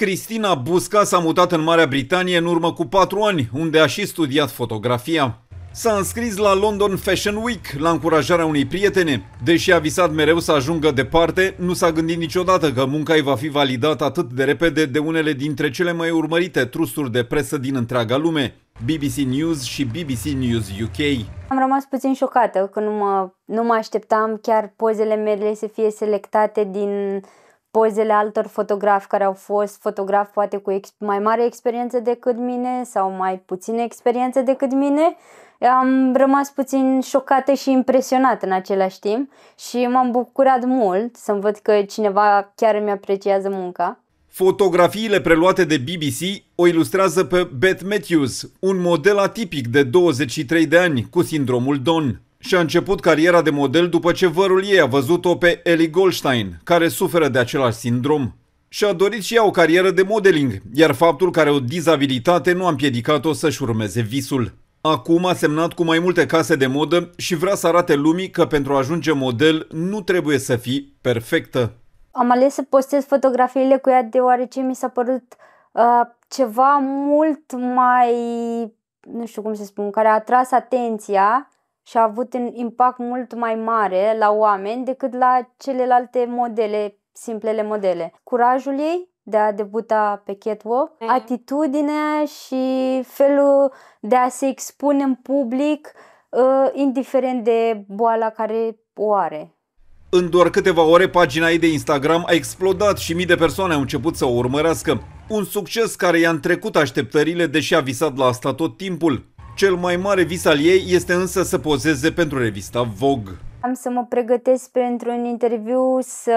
Cristina Busca s-a mutat în Marea Britanie în urmă cu 4 ani, unde a și studiat fotografia. S-a înscris la London Fashion Week, la încurajarea unei prietene. Deși a visat mereu să ajungă departe, nu s-a gândit niciodată că munca ei va fi validată atât de repede de unele dintre cele mai urmărite trusturi de presă din întreaga lume, BBC News și BBC News UK. Am rămas puțin șocată că nu mă, nu mă așteptam chiar pozele mele să fie selectate din pozele altor fotografi care au fost fotografi poate cu ex- mai mare experiență decât mine sau mai puțină experiență decât mine, am rămas puțin șocată și impresionată în același timp și m-am bucurat mult să-mi văd că cineva chiar îmi apreciază munca. Fotografiile preluate de BBC o ilustrează pe Beth Matthews, un model atipic de 23 de ani cu sindromul Down și-a început cariera de model după ce vărul ei a văzut-o pe Ellie Goldstein, care suferă de același sindrom. Și-a dorit și ea o carieră de modeling, iar faptul că are o dizabilitate nu a împiedicat-o să-și urmeze visul. Acum a semnat cu mai multe case de modă și vrea să arate lumii că pentru a ajunge model nu trebuie să fii perfectă. Am ales să postez fotografiile cu ea deoarece mi s-a părut uh, ceva mult mai, nu știu cum să spun, care a atras atenția și a avut un impact mult mai mare la oameni decât la celelalte modele, simplele modele. Curajul ei de a debuta pe catwalk, atitudinea și felul de a se expune în public, uh, indiferent de boala care o are. În doar câteva ore, pagina ei de Instagram a explodat și mii de persoane au început să o urmărească. Un succes care i-a întrecut așteptările, deși a visat la asta tot timpul. Cel mai mare vis al ei este însă să pozeze pentru revista Vogue. Am să mă pregătesc pentru un interviu să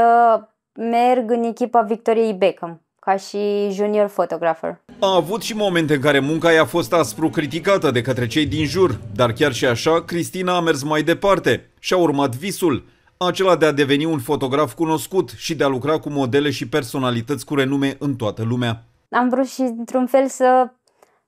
merg în echipa Victoriei Beckham ca și junior photographer. A avut și momente în care munca i-a fost aspru criticată de către cei din jur, dar chiar și așa, Cristina a mers mai departe și a urmat visul, acela de a deveni un fotograf cunoscut și de a lucra cu modele și personalități cu renume în toată lumea. Am vrut și într-un fel să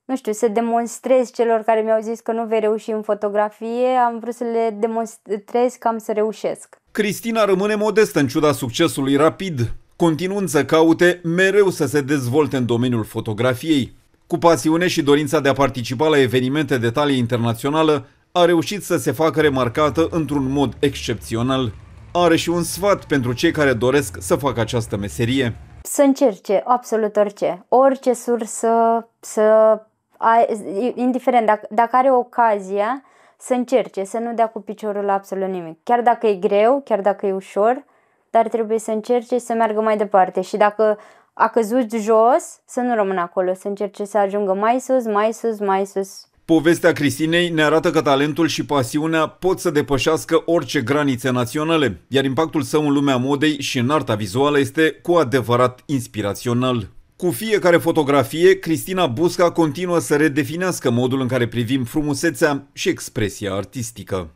nu știu, să demonstrez celor care mi-au zis că nu vei reuși în fotografie, am vrut să le demonstrez că am să reușesc. Cristina rămâne modestă în ciuda succesului rapid, continuând să caute mereu să se dezvolte în domeniul fotografiei. Cu pasiune și dorința de a participa la evenimente de talie internațională, a reușit să se facă remarcată într-un mod excepțional. Are și un sfat pentru cei care doresc să facă această meserie. Să încerce absolut orice, orice sursă, să a, indiferent dacă, dacă are ocazia să încerce, să nu dea cu piciorul la absolut nimic. Chiar dacă e greu, chiar dacă e ușor, dar trebuie să încerce să meargă mai departe și dacă a căzut jos, să nu rămână acolo, să încerce să ajungă mai sus, mai sus, mai sus. Povestea Cristinei ne arată că talentul și pasiunea pot să depășească orice granițe naționale, iar impactul său în lumea modei și în arta vizuală este cu adevărat inspirațional. Cu fiecare fotografie, Cristina Busca continuă să redefinească modul în care privim frumusețea și expresia artistică.